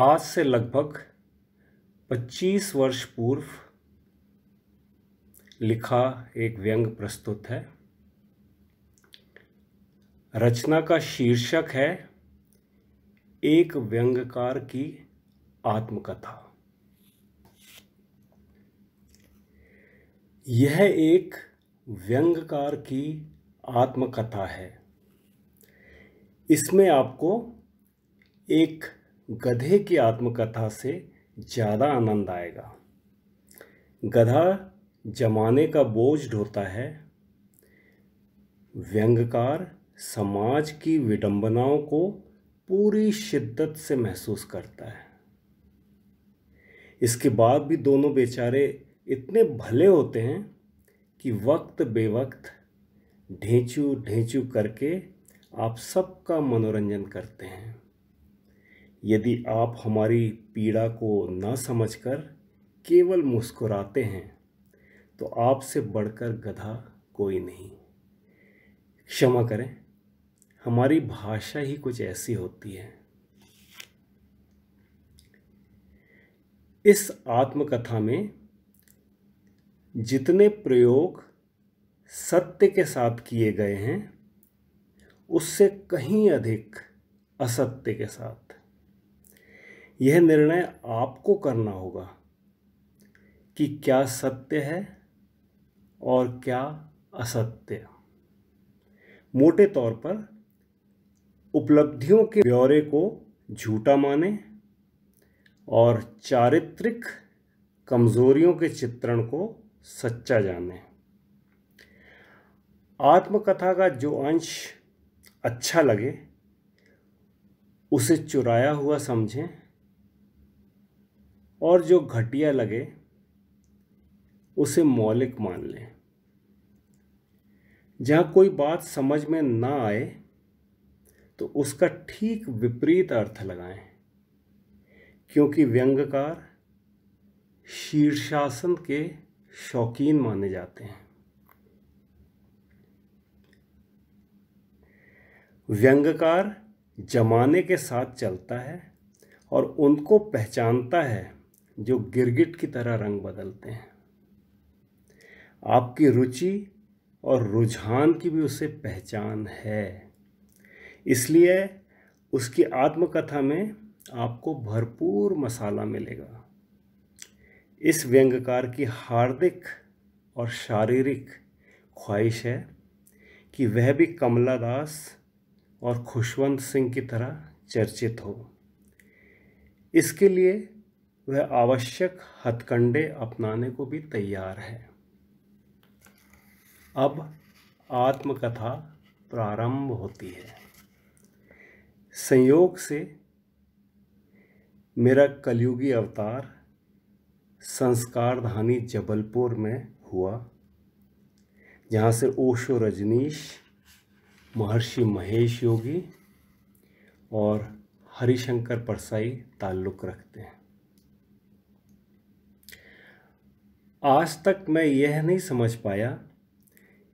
आज से लगभग 25 वर्ष पूर्व लिखा एक व्यंग प्रस्तुत है रचना का शीर्षक है एक व्यंगकार की आत्मकथा यह एक व्यंगकार की आत्मकथा है इसमें आपको एक गधे की आत्मकथा से ज़्यादा आनंद आएगा गधा जमाने का बोझ ढोता है व्यंगकार समाज की विडंबनाओं को पूरी शिद्दत से महसूस करता है इसके बाद भी दोनों बेचारे इतने भले होते हैं कि वक्त बेवक्त ढेंचू ढेंचू करके आप सबका मनोरंजन करते हैं यदि आप हमारी पीड़ा को ना समझकर केवल मुस्कुराते हैं तो आपसे बढ़कर गधा कोई नहीं क्षमा करें हमारी भाषा ही कुछ ऐसी होती है इस आत्मकथा में जितने प्रयोग सत्य के साथ किए गए हैं उससे कहीं अधिक असत्य के साथ यह निर्णय आपको करना होगा कि क्या सत्य है और क्या असत्य मोटे तौर पर उपलब्धियों के ब्यौरे को झूठा माने और चारित्रिक कमजोरियों के चित्रण को सच्चा जाने आत्मकथा का जो अंश अच्छा लगे उसे चुराया हुआ समझें और जो घटिया लगे उसे मौलिक मान लें जहां कोई बात समझ में ना आए तो उसका ठीक विपरीत अर्थ लगाएं क्योंकि व्यंगकार शीर्षासन के शौकीन माने जाते हैं व्यंगकार जमाने के साथ चलता है और उनको पहचानता है जो गिरगिट की तरह रंग बदलते हैं आपकी रुचि और रुझान की भी उसे पहचान है इसलिए उसकी आत्मकथा में आपको भरपूर मसाला मिलेगा इस व्यंगकार की हार्दिक और शारीरिक ख्वाहिश है कि वह भी कमला दास और खुशवंत सिंह की तरह चर्चित हो इसके लिए वह आवश्यक हथकंडे अपनाने को भी तैयार है अब आत्मकथा प्रारंभ होती है संयोग से मेरा कलयुगी अवतार संस्कारधानी जबलपुर में हुआ जहाँ से ओशो रजनीश महर्षि महेश योगी और हरिशंकर परसाई ताल्लुक़ रखते हैं आज तक मैं यह नहीं समझ पाया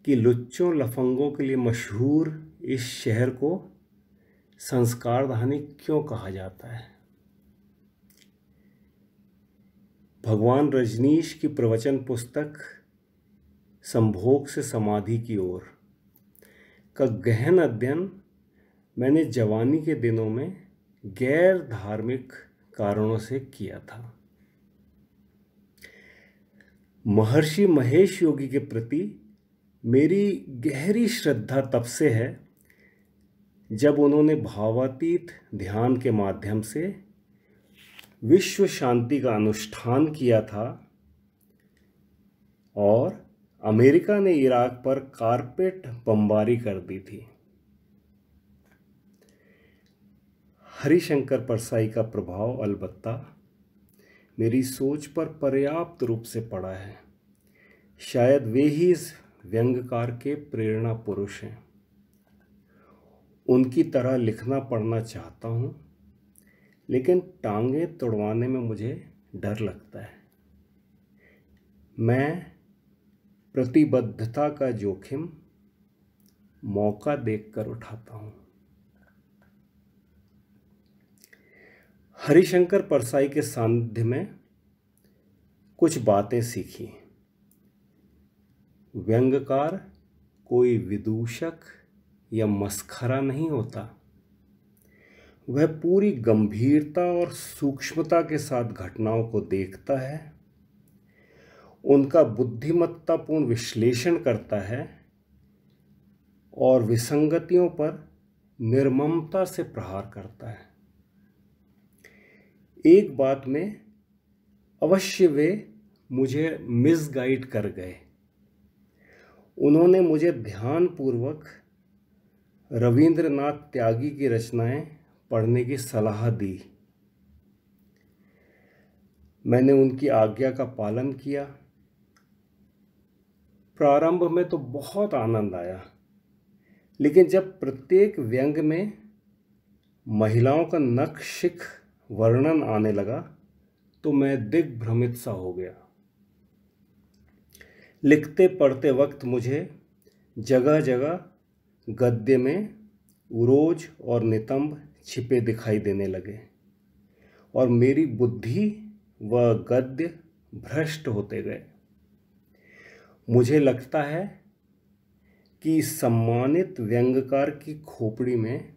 कि लुच्चों लफंगों के लिए मशहूर इस शहर को संस्कार धानी क्यों कहा जाता है भगवान रजनीश की प्रवचन पुस्तक संभोग से समाधि की ओर का गहन अध्ययन मैंने जवानी के दिनों में गैर धार्मिक कारणों से किया था महर्षि महेश योगी के प्रति मेरी गहरी श्रद्धा तब से है जब उन्होंने भावातीत ध्यान के माध्यम से विश्व शांति का अनुष्ठान किया था और अमेरिका ने इराक पर कारपेट बमबारी कर दी थी हरिशंकर परसाई का प्रभाव अलबत्ता मेरी सोच पर पर्याप्त रूप से पड़ा है शायद वे ही इस व्यंगकार के प्रेरणा पुरुष हैं उनकी तरह लिखना पढ़ना चाहता हूँ लेकिन टांगे तोड़वाने में मुझे डर लगता है मैं प्रतिबद्धता का जोखिम मौका देखकर उठाता हूँ हरिशंकर परसाई के सानिध्य में कुछ बातें सीखी व्यंगकार कोई विदूषक या मस्खरा नहीं होता वह पूरी गंभीरता और सूक्ष्मता के साथ घटनाओं को देखता है उनका बुद्धिमत्तापूर्ण विश्लेषण करता है और विसंगतियों पर निर्ममता से प्रहार करता है एक बात में अवश्य वे मुझे मिसगाइड कर गए उन्होंने मुझे ध्यानपूर्वक रविंद्रनाथ त्यागी की रचनाएं पढ़ने की सलाह दी मैंने उनकी आज्ञा का पालन किया प्रारंभ में तो बहुत आनंद आया लेकिन जब प्रत्येक व्यंग में महिलाओं का नक्शिख वर्णन आने लगा तो मैं दिग्भ्रमित सा हो गया लिखते पढ़ते वक्त मुझे जगह जगह गद्य में उरोज और नितंब छिपे दिखाई देने लगे और मेरी बुद्धि व गद्य भ्रष्ट होते गए मुझे लगता है कि सम्मानित व्यंगकार की खोपड़ी में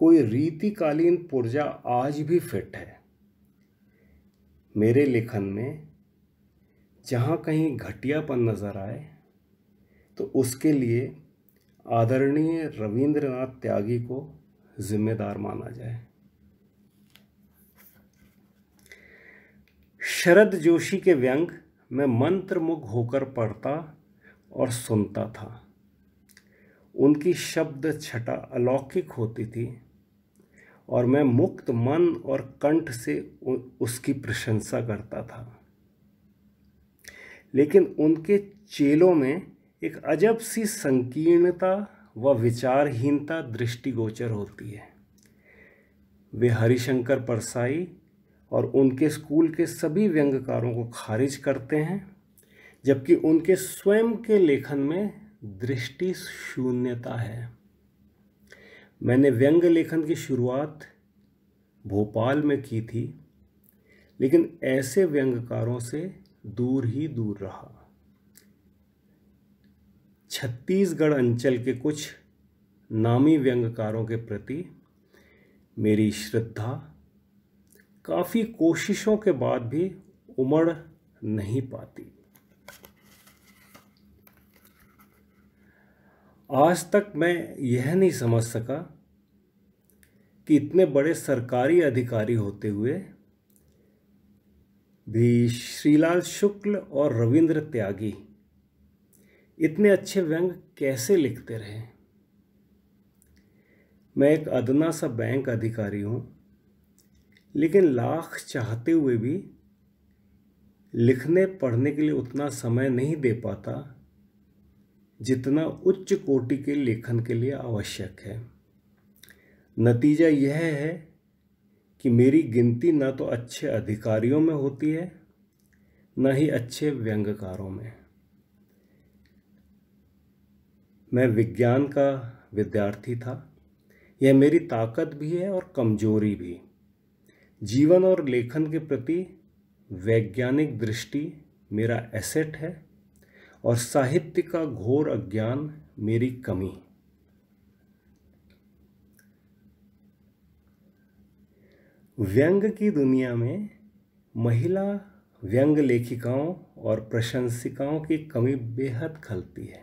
कोई रीतिकालीन पुर्जा आज भी फिट है मेरे लेखन में जहाँ कहीं घटियापन नज़र आए तो उसके लिए आदरणीय रविंद्रनाथ त्यागी को जिम्मेदार माना जाए शरद जोशी के व्यंग मैं मंत्रमुग्ध होकर पढ़ता और सुनता था उनकी शब्द छटा अलौकिक होती थी और मैं मुक्त मन और कंठ से उसकी प्रशंसा करता था लेकिन उनके चेलों में एक अजब सी संकीर्णता व विचारहीनता दृष्टिगोचर होती है वे हरिशंकर परसाई और उनके स्कूल के सभी व्यंगकारों को खारिज करते हैं जबकि उनके स्वयं के लेखन में दृष्टि शून्यता है मैंने व्यंग्य लेखन की शुरुआत भोपाल में की थी लेकिन ऐसे व्यंग्यकारों से दूर ही दूर रहा छत्तीसगढ़ अंचल के कुछ नामी व्यंग्यकारों के प्रति मेरी श्रद्धा काफ़ी कोशिशों के बाद भी उमड़ नहीं पाती आज तक मैं यह नहीं समझ सका कि इतने बड़े सरकारी अधिकारी होते हुए भी श्रीलाल शुक्ल और रविंद्र त्यागी इतने अच्छे व्यंग कैसे लिखते रहे मैं एक अदना सा बैंक अधिकारी हूँ लेकिन लाख चाहते हुए भी लिखने पढ़ने के लिए उतना समय नहीं दे पाता जितना उच्च कोटि के लेखन के लिए आवश्यक है नतीजा यह है कि मेरी गिनती ना तो अच्छे अधिकारियों में होती है ना ही अच्छे व्यंग्यकारों में मैं विज्ञान का विद्यार्थी था यह मेरी ताकत भी है और कमजोरी भी जीवन और लेखन के प्रति वैज्ञानिक दृष्टि मेरा एसेट है और साहित्य का घोर अज्ञान मेरी कमी व्यंग की दुनिया में महिला व्यंग लेखिकाओं और प्रशंसिकाओं की कमी बेहद खलती है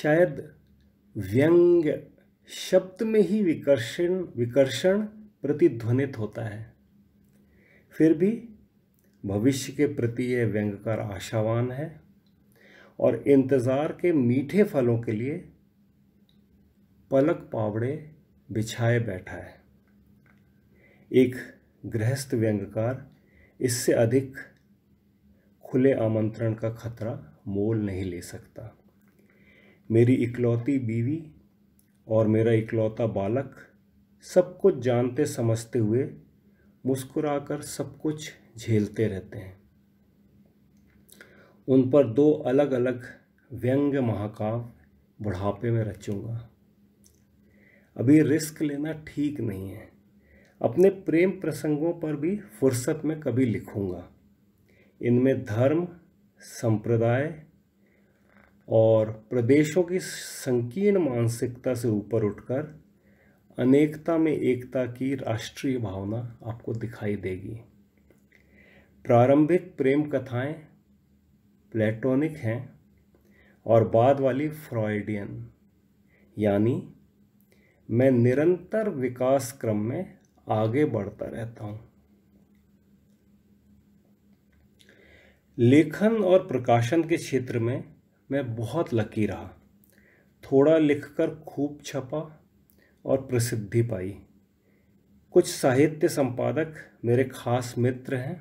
शायद व्यंग शब्द में ही विकर्षण विकर्षण प्रतिध्वनित होता है फिर भी भविष्य के प्रति यह व्यंग्यकार आशावान है और इंतज़ार के मीठे फलों के लिए पलक पावड़े बिछाए बैठा है एक गृहस्थ व्यंगकार इससे अधिक खुले आमंत्रण का खतरा मोल नहीं ले सकता मेरी इकलौती बीवी और मेरा इकलौता बालक सब कुछ जानते समझते हुए मुस्कुराकर सब कुछ झेलते रहते हैं उन पर दो अलग अलग व्यंग्य महाकाव्य बुढ़ापे में रचूंगा अभी रिस्क लेना ठीक नहीं है अपने प्रेम प्रसंगों पर भी फुर्सत में कभी लिखूंगा इनमें धर्म संप्रदाय और प्रदेशों की संकीर्ण मानसिकता से ऊपर उठकर अनेकता में एकता की राष्ट्रीय भावना आपको दिखाई देगी प्रारंभिक प्रेम कथाएं प्लेटोनिक हैं और बाद वाली फ्रॉयडियन यानी मैं निरंतर विकास क्रम में आगे बढ़ता रहता हूँ लेखन और प्रकाशन के क्षेत्र में मैं बहुत लकी रहा थोड़ा लिखकर खूब छपा और प्रसिद्धि पाई कुछ साहित्य संपादक मेरे खास मित्र हैं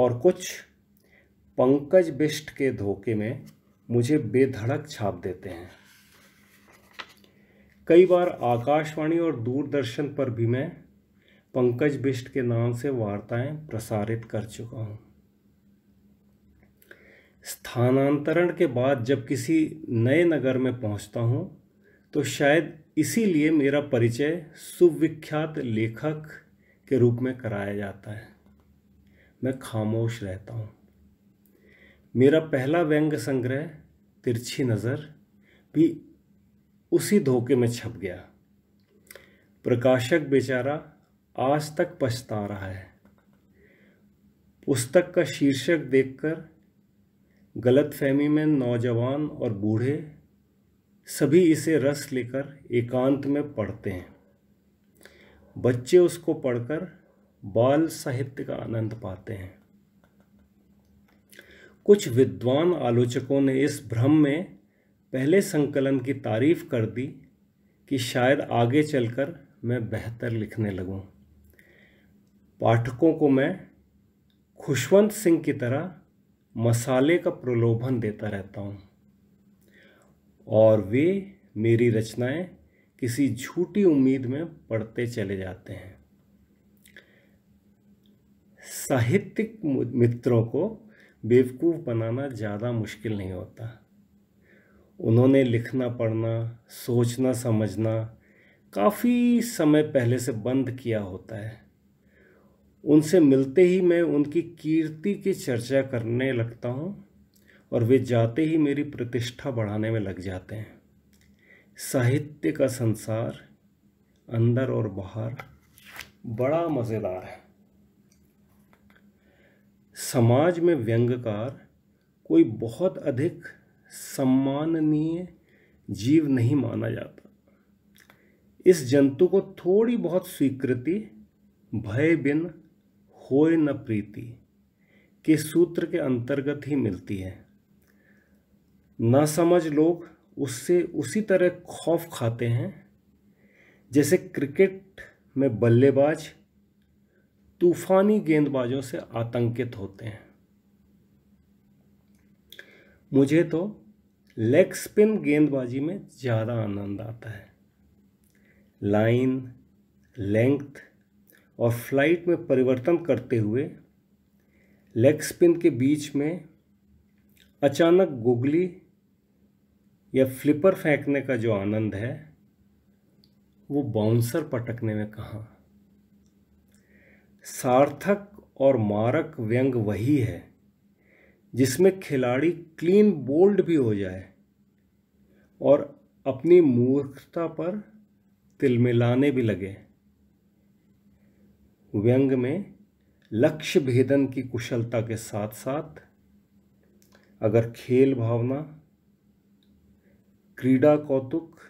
और कुछ पंकज बिष्ट के धोखे में मुझे बेधड़क छाप देते हैं कई बार आकाशवाणी और दूरदर्शन पर भी मैं पंकज बिष्ट के नाम से वार्ताएं प्रसारित कर चुका हूँ स्थानांतरण के बाद जब किसी नए नगर में पहुंचता हूँ तो शायद इसीलिए मेरा परिचय सुविख्यात लेखक के रूप में कराया जाता है मैं खामोश रहता हूँ मेरा पहला व्यंग संग्रह तिरछी नज़र भी उसी धोखे में छप गया प्रकाशक बेचारा आज तक पछता रहा है पुस्तक का शीर्षक देखकर गलतफहमी में नौजवान और बूढ़े सभी इसे रस लेकर एकांत में पढ़ते हैं बच्चे उसको पढ़कर बाल साहित्य का आनंद पाते हैं कुछ विद्वान आलोचकों ने इस भ्रम में पहले संकलन की तारीफ कर दी कि शायद आगे चलकर मैं बेहतर लिखने लगूं। पाठकों को मैं खुशवंत सिंह की तरह मसाले का प्रलोभन देता रहता हूँ और वे मेरी रचनाएं किसी झूठी उम्मीद में पढ़ते चले जाते हैं साहित्यिक मित्रों को बेवकूफ़ बनाना ज़्यादा मुश्किल नहीं होता उन्होंने लिखना पढ़ना सोचना समझना काफ़ी समय पहले से बंद किया होता है उनसे मिलते ही मैं उनकी कीर्ति की चर्चा करने लगता हूँ और वे जाते ही मेरी प्रतिष्ठा बढ़ाने में लग जाते हैं साहित्य का संसार अंदर और बाहर बड़ा मज़ेदार है समाज में व्यंग्यकार कोई बहुत अधिक सम्माननीय जीव नहीं माना जाता इस जंतु को थोड़ी बहुत स्वीकृति भय बिन होय न प्रीति के सूत्र के अंतर्गत ही मिलती है ना समझ लोग उससे उसी तरह खौफ खाते हैं जैसे क्रिकेट में बल्लेबाज तूफानी गेंदबाजों से आतंकित होते हैं मुझे तो लेग स्पिन गेंदबाजी में ज़्यादा आनंद आता है लाइन लेंथ और फ्लाइट में परिवर्तन करते हुए लेग स्पिन के बीच में अचानक गुगली या फ्लिपर फेंकने का जो आनंद है वो बाउंसर पटकने में कहाँ सार्थक और मारक व्यंग वही है जिसमें खिलाड़ी क्लीन बोल्ड भी हो जाए और अपनी मूर्खता पर तिलमिलाने भी लगे व्यंग में लक्ष्य भेदन की कुशलता के साथ साथ अगर खेल भावना क्रीड़ा कौतुक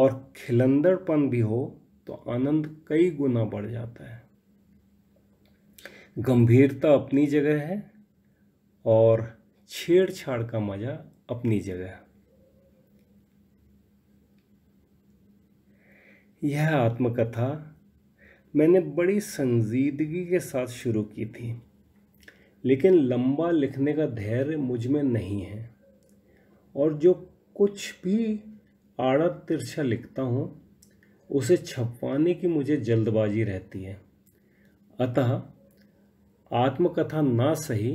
और खिलंदड़पन भी हो तो आनंद कई गुना बढ़ जाता है गंभीरता अपनी जगह है और छेड़छाड़ का मज़ा अपनी जगह यह आत्मकथा मैंने बड़ी संजीदगी के साथ शुरू की थी लेकिन लंबा लिखने का धैर्य मुझ में नहीं है और जो कुछ भी आड़ा तिरछा लिखता हूँ उसे छपवाने की मुझे जल्दबाजी रहती है अतः आत्मकथा ना सही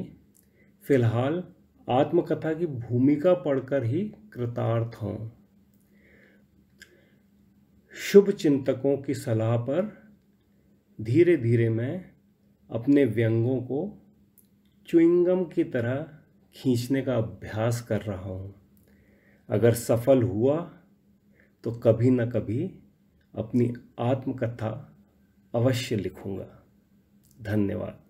फिलहाल आत्मकथा की भूमिका पढ़कर ही कृतार्थ हों शुभ चिंतकों की सलाह पर धीरे धीरे मैं अपने व्यंगों को चुइंगम की तरह खींचने का अभ्यास कर रहा हूँ अगर सफल हुआ तो कभी न कभी अपनी आत्मकथा अवश्य लिखूँगा धन्यवाद